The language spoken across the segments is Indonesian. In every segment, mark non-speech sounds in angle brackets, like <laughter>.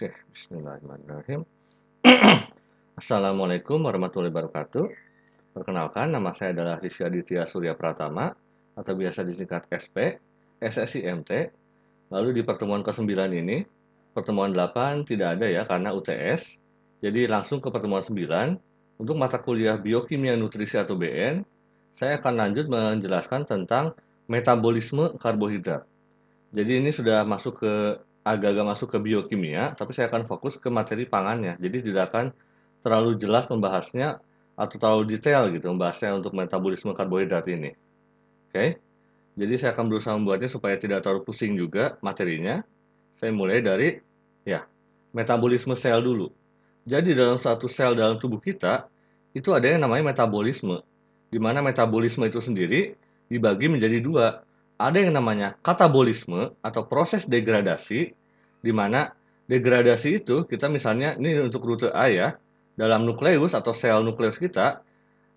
Oke, bismillahirrahmanirrahim. <clears throat> Assalamualaikum warahmatullahi wabarakatuh. Perkenalkan, nama saya adalah Rizky Aditya Surya Pratama, atau biasa disingkat SP, SSIMT. Lalu di pertemuan ke-9 ini, pertemuan 8 tidak ada ya karena UTS. Jadi langsung ke pertemuan 9, untuk mata kuliah Biokimia Nutrisi atau BN, saya akan lanjut menjelaskan tentang metabolisme karbohidrat. Jadi ini sudah masuk ke agak-agak masuk ke biokimia, tapi saya akan fokus ke materi pangannya. Jadi tidak akan terlalu jelas membahasnya atau terlalu detail gitu membahasnya untuk metabolisme karbohidrat ini. Oke. Okay? Jadi saya akan berusaha membuatnya supaya tidak terlalu pusing juga materinya. Saya mulai dari ya, metabolisme sel dulu. Jadi dalam satu sel dalam tubuh kita itu ada yang namanya metabolisme. Di mana metabolisme itu sendiri dibagi menjadi dua, ada yang namanya katabolisme atau proses degradasi, di mana degradasi itu kita misalnya, ini untuk rute A ya, dalam nukleus atau sel nukleus kita,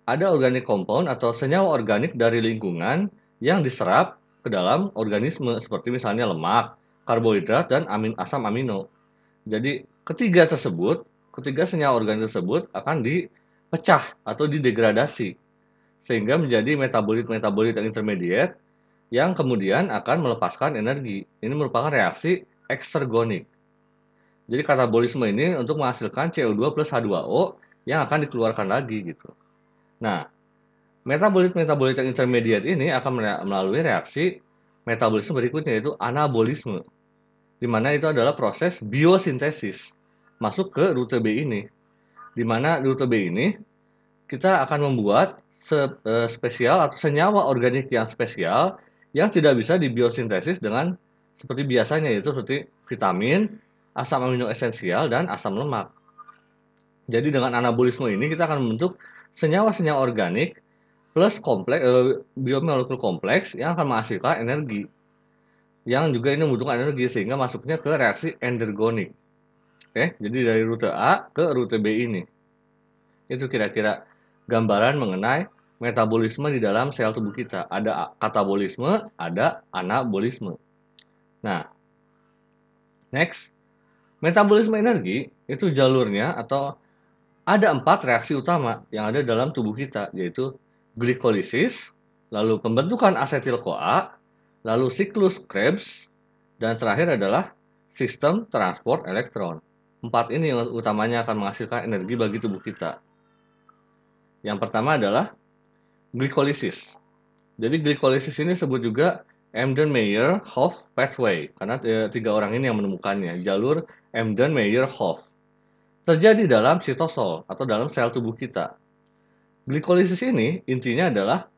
ada organik compound atau senyawa organik dari lingkungan yang diserap ke dalam organisme, seperti misalnya lemak, karbohidrat, dan amin, asam amino. Jadi, ketiga tersebut, ketiga senyawa organik tersebut akan dipecah atau didegradasi, sehingga menjadi metabolit-metabolit yang intermediate yang kemudian akan melepaskan energi. Ini merupakan reaksi eksergonik. Jadi katabolisme ini untuk menghasilkan CO2 plus H2O yang akan dikeluarkan lagi gitu. Nah, metabolit-metabolit yang intermediate ini akan melalui reaksi metabolisme berikutnya yaitu anabolisme. Di mana itu adalah proses biosintesis masuk ke rute B ini. Di mana rute B ini kita akan membuat eh, spesial atau senyawa organik yang spesial yang tidak bisa dibiosintesis dengan seperti biasanya yaitu seperti vitamin, asam amino esensial dan asam lemak. Jadi dengan anabolisme ini kita akan membentuk senyawa-senyawa organik plus kompleks eh, biomolekul kompleks yang akan menghasilkan energi yang juga ini membutuhkan energi sehingga masuknya ke reaksi endergonik. Oke, jadi dari rute A ke rute B ini. Itu kira-kira gambaran mengenai metabolisme di dalam sel tubuh kita. Ada katabolisme, ada anabolisme. Nah, next. Metabolisme energi itu jalurnya atau ada empat reaksi utama yang ada dalam tubuh kita, yaitu glikolisis, lalu pembentukan asetil-CoA, lalu siklus Krebs, dan terakhir adalah sistem transport elektron. Empat ini yang utamanya akan menghasilkan energi bagi tubuh kita. Yang pertama adalah Glikolisis. Jadi glikolisis ini sebut juga emden Mayer hof pathway karena e, tiga orang ini yang menemukannya, jalur emden Mayer hof Terjadi dalam sitosol atau dalam sel tubuh kita. Glikolisis ini intinya adalah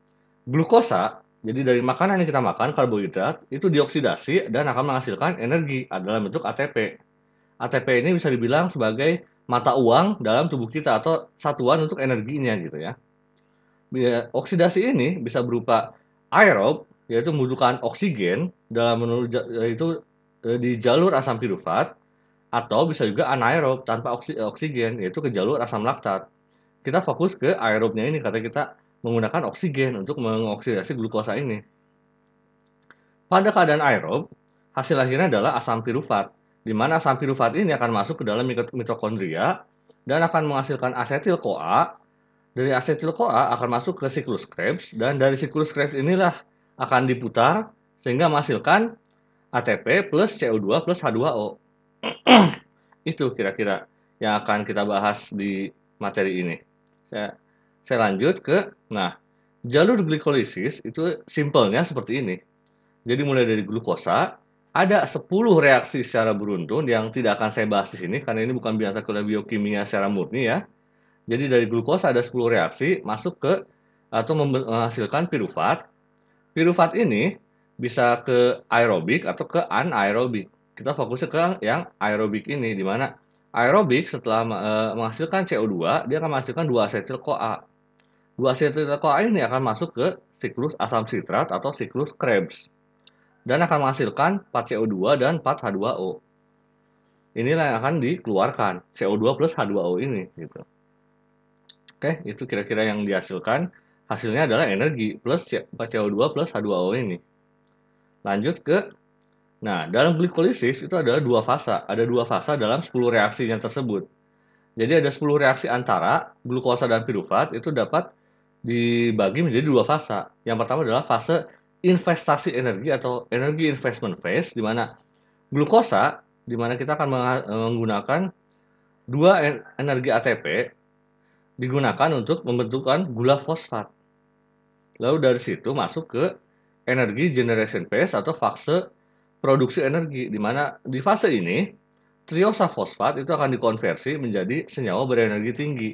glukosa, jadi dari makanan yang kita makan, karbohidrat, itu dioksidasi dan akan menghasilkan energi dalam bentuk ATP. ATP ini bisa dibilang sebagai mata uang dalam tubuh kita atau satuan untuk energinya gitu ya ya, oksidasi ini bisa berupa aerob yaitu membutuhkan oksigen dalam itu e, di jalur asam piruvat atau bisa juga anaerob tanpa oksigen yaitu ke jalur asam laktat. Kita fokus ke aerobnya ini karena kita menggunakan oksigen untuk mengoksidasi glukosa ini. Pada keadaan aerob, hasil akhirnya adalah asam piruvat, di mana asam piruvat ini akan masuk ke dalam mitokondria dan akan menghasilkan asetil-CoA dari asetil CoA akan masuk ke siklus Krebs dan dari siklus Krebs inilah akan diputar sehingga menghasilkan ATP plus CO2 plus H2O. <clears throat> Itu kira-kira yang akan kita bahas di materi ini. Saya, saya lanjut ke, nah, jalur glikolisis itu simpelnya seperti ini. Jadi mulai dari glukosa, ada 10 reaksi secara beruntun yang tidak akan saya bahas di sini karena ini bukan biasa kuliah biokimia secara murni ya jadi dari glukosa ada 10 reaksi masuk ke atau menghasilkan pirufat. Pirufat ini bisa ke aerobik atau ke anaerobik. Kita fokusnya ke yang aerobik ini di mana aerobik setelah eh, menghasilkan CO2 dia akan menghasilkan 2 asetil CoA. 2 asetil CoA ini akan masuk ke siklus asam sitrat atau siklus Krebs dan akan menghasilkan 4 CO2 dan 4 H2O. Inilah yang akan dikeluarkan CO2 plus H2O ini gitu. Oke, itu kira-kira yang dihasilkan. Hasilnya adalah energi plus 4CO2 plus H2O ini. Lanjut ke Nah, dalam glikolisis itu adalah dua fasa. Ada dua fasa dalam 10 yang tersebut. Jadi ada 10 reaksi antara glukosa dan piruvat itu dapat dibagi menjadi dua fasa. Yang pertama adalah fase investasi energi atau energy investment phase di mana glukosa di mana kita akan menggunakan dua energi ATP digunakan untuk pembentukan gula fosfat. Lalu dari situ masuk ke energi generation phase atau fase produksi energi di mana di fase ini triosa fosfat itu akan dikonversi menjadi senyawa berenergi tinggi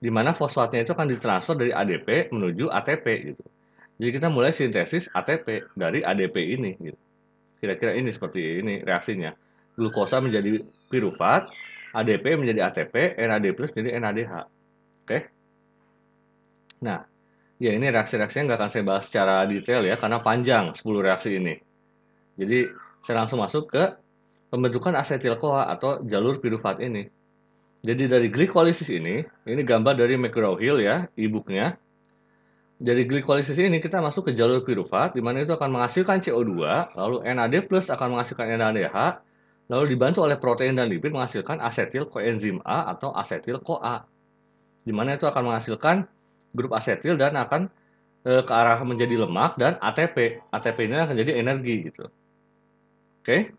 di mana fosfatnya itu akan ditransfer dari ADP menuju ATP gitu. Jadi kita mulai sintesis ATP dari ADP ini gitu. Kira-kira ini seperti ini reaksinya. Glukosa menjadi piruvat ADP menjadi ATP, NAD+ plus menjadi NADH. Oke. Nah, ya ini reaksi-reaksinya nggak akan saya bahas secara detail ya, karena panjang 10 reaksi ini. Jadi, saya langsung masuk ke pembentukan asetil koa atau jalur piruvat ini. Jadi dari glikolisis ini, ini gambar dari McGraw-Hill ya, e-booknya. Dari glikolisis ini kita masuk ke jalur piruvat di mana itu akan menghasilkan CO2, lalu NAD plus akan menghasilkan NADH, lalu dibantu oleh protein dan lipid menghasilkan asetil koenzim A atau asetil koa di mana itu akan menghasilkan grup asetil dan akan e, ke arah menjadi lemak dan ATP. ATP ini akan jadi energi gitu. Oke.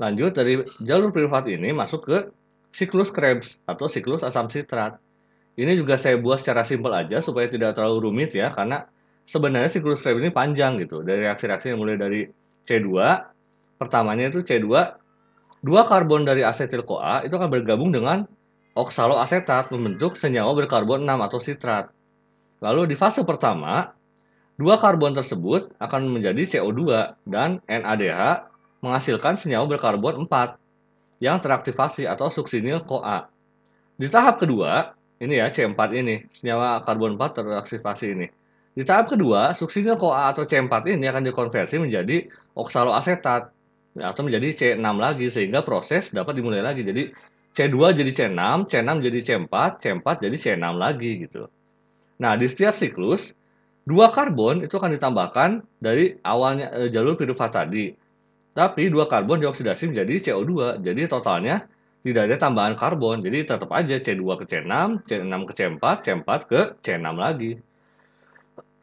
Lanjut dari jalur privat ini masuk ke siklus Krebs atau siklus asam sitrat. Ini juga saya buat secara simpel aja supaya tidak terlalu rumit ya karena sebenarnya siklus Krebs ini panjang gitu. Dari reaksi-reaksi yang mulai dari C2 pertamanya itu C2 dua karbon dari asetil CoA itu akan bergabung dengan oksaloasetat membentuk senyawa berkarbon 6 atau sitrat. Lalu di fase pertama, dua karbon tersebut akan menjadi CO2 dan NADH menghasilkan senyawa berkarbon 4 yang teraktivasi atau suksinil CoA. Di tahap kedua, ini ya C4 ini, senyawa karbon 4 teraktivasi ini. Di tahap kedua, suksinil CoA atau C4 ini akan dikonversi menjadi oksaloasetat ya, atau menjadi C6 lagi sehingga proses dapat dimulai lagi. Jadi C2 jadi C6, C6 jadi C4, C4 jadi C6 lagi gitu. Nah, di setiap siklus, dua karbon itu akan ditambahkan dari awalnya eh, jalur piruvat tadi. Tapi dua karbon dioksidasi menjadi CO2. Jadi totalnya tidak ada tambahan karbon. Jadi tetap aja C2 ke C6, C6 ke C4, C4 ke C6 lagi.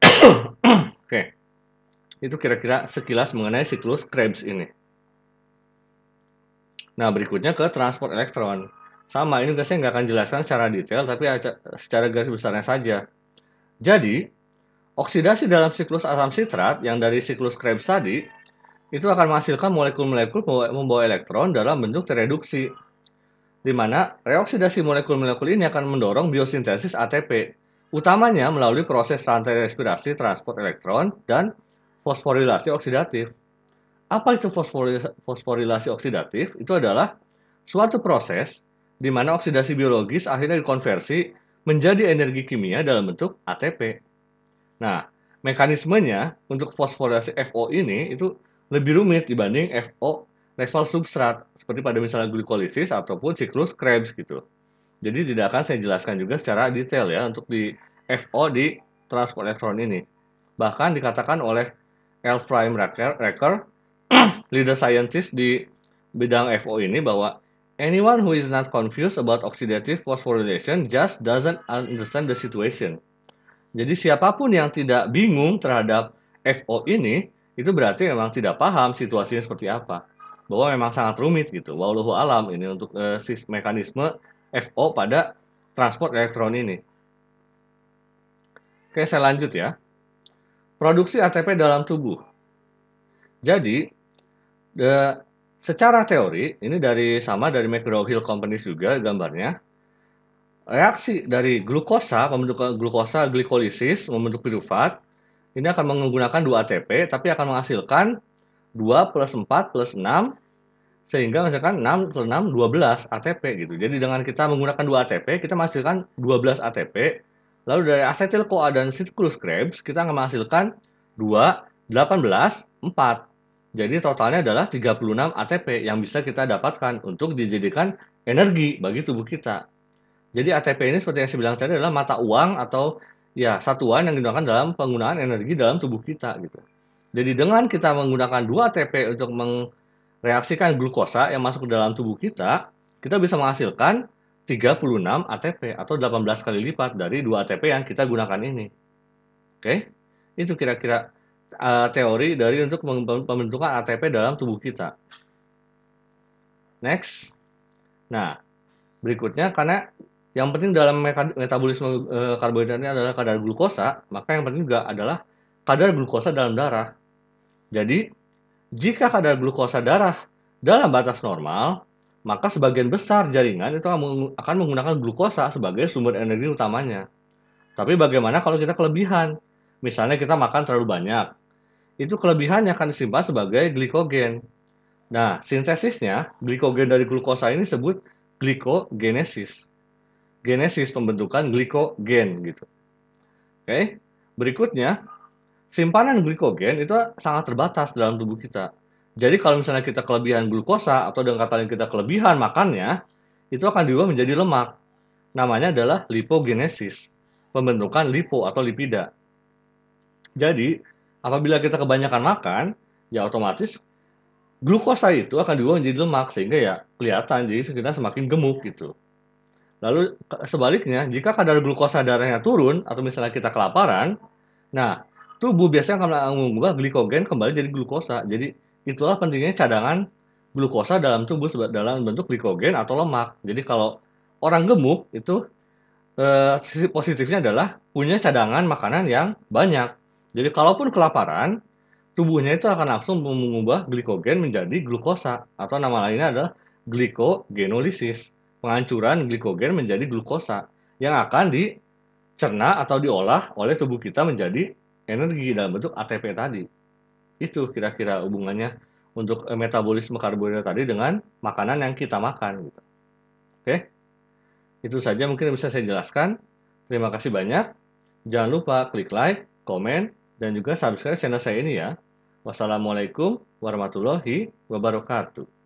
<clears throat> Oke. Okay. Itu kira-kira sekilas mengenai siklus Krebs ini. Nah, berikutnya ke transport elektron. Sama, ini saya nggak akan jelaskan secara detail, tapi secara garis besarnya saja. Jadi, oksidasi dalam siklus asam sitrat yang dari siklus Krebs tadi, itu akan menghasilkan molekul-molekul membawa elektron dalam bentuk tereduksi, di mana reoksidasi molekul-molekul ini akan mendorong biosintesis ATP, utamanya melalui proses rantai respirasi transport elektron dan fosforilasi oksidatif. Apa itu fosforilasi oksidatif? Itu adalah suatu proses di mana oksidasi biologis akhirnya dikonversi menjadi energi kimia dalam bentuk ATP. Nah, mekanismenya untuk fosforilasi FO ini itu lebih rumit dibanding FO level substrat seperti pada misalnya glikolisis ataupun siklus Krebs gitu. Jadi tidak akan saya jelaskan juga secara detail ya untuk di FO di transport elektron ini. Bahkan dikatakan oleh L. Prime <clears throat> leader scientist di bidang FO ini bahwa anyone who is not confused about oxidative phosphorylation just doesn't understand the situation. Jadi siapapun yang tidak bingung terhadap FO ini, itu berarti memang tidak paham situasinya seperti apa. Bahwa memang sangat rumit gitu. Wallahu alam ini untuk uh, eh, sis mekanisme FO pada transport elektron ini. Oke, saya lanjut ya. Produksi ATP dalam tubuh. Jadi, The, secara teori, ini dari sama dari McGraw-Hill Companies juga gambarnya. Reaksi dari glukosa, pembentuk glukosa glikolisis membentuk pirufat, ini akan menggunakan 2 ATP, tapi akan menghasilkan 2 plus 4 plus 6, sehingga misalkan 6 plus 6, 12 ATP gitu. Jadi dengan kita menggunakan 2 ATP, kita menghasilkan 12 ATP, lalu dari acetyl-CoA dan siklus Krebs, kita akan menghasilkan 2, 18, 4 jadi totalnya adalah 36 ATP yang bisa kita dapatkan untuk dijadikan energi bagi tubuh kita. Jadi ATP ini seperti yang saya bilang tadi adalah mata uang atau ya satuan yang digunakan dalam penggunaan energi dalam tubuh kita gitu. Jadi dengan kita menggunakan 2 ATP untuk mereaksikan glukosa yang masuk ke dalam tubuh kita, kita bisa menghasilkan 36 ATP atau 18 kali lipat dari 2 ATP yang kita gunakan ini. Oke? Itu kira-kira uh, teori dari untuk pembentukan ATP dalam tubuh kita. Next. Nah, berikutnya karena yang penting dalam metabolisme uh, eh, karbohidrat ini adalah kadar glukosa, maka yang penting juga adalah kadar glukosa dalam darah. Jadi, jika kadar glukosa darah dalam batas normal, maka sebagian besar jaringan itu akan menggunakan glukosa sebagai sumber energi utamanya. Tapi bagaimana kalau kita kelebihan? Misalnya kita makan terlalu banyak, itu kelebihannya akan disimpan sebagai glikogen. Nah, sintesisnya, glikogen dari glukosa ini disebut glikogenesis. Genesis pembentukan glikogen gitu. Oke, berikutnya simpanan glikogen itu sangat terbatas dalam tubuh kita. Jadi kalau misalnya kita kelebihan glukosa atau dengan kata lain kita kelebihan makannya, itu akan diubah menjadi lemak. Namanya adalah lipogenesis, pembentukan lipo atau lipida. Jadi, Apabila kita kebanyakan makan, ya otomatis glukosa itu akan diubah menjadi lemak sehingga ya kelihatan jadi kita semakin gemuk gitu. Lalu sebaliknya, jika kadar glukosa darahnya turun atau misalnya kita kelaparan, nah tubuh biasanya akan mengubah glikogen kembali jadi glukosa. Jadi itulah pentingnya cadangan glukosa dalam tubuh dalam bentuk glikogen atau lemak. Jadi kalau orang gemuk itu eh, sisi positifnya adalah punya cadangan makanan yang banyak. Jadi kalaupun kelaparan, tubuhnya itu akan langsung mengubah glikogen menjadi glukosa atau nama lainnya adalah glikogenolisis, penghancuran glikogen menjadi glukosa yang akan dicerna atau diolah oleh tubuh kita menjadi energi dalam bentuk ATP tadi. Itu kira-kira hubungannya untuk eh, metabolisme karbohidrat tadi dengan makanan yang kita makan gitu. Oke. Itu saja mungkin bisa saya jelaskan. Terima kasih banyak. Jangan lupa klik like, comment dan juga subscribe channel saya ini ya. Wassalamualaikum warahmatullahi wabarakatuh.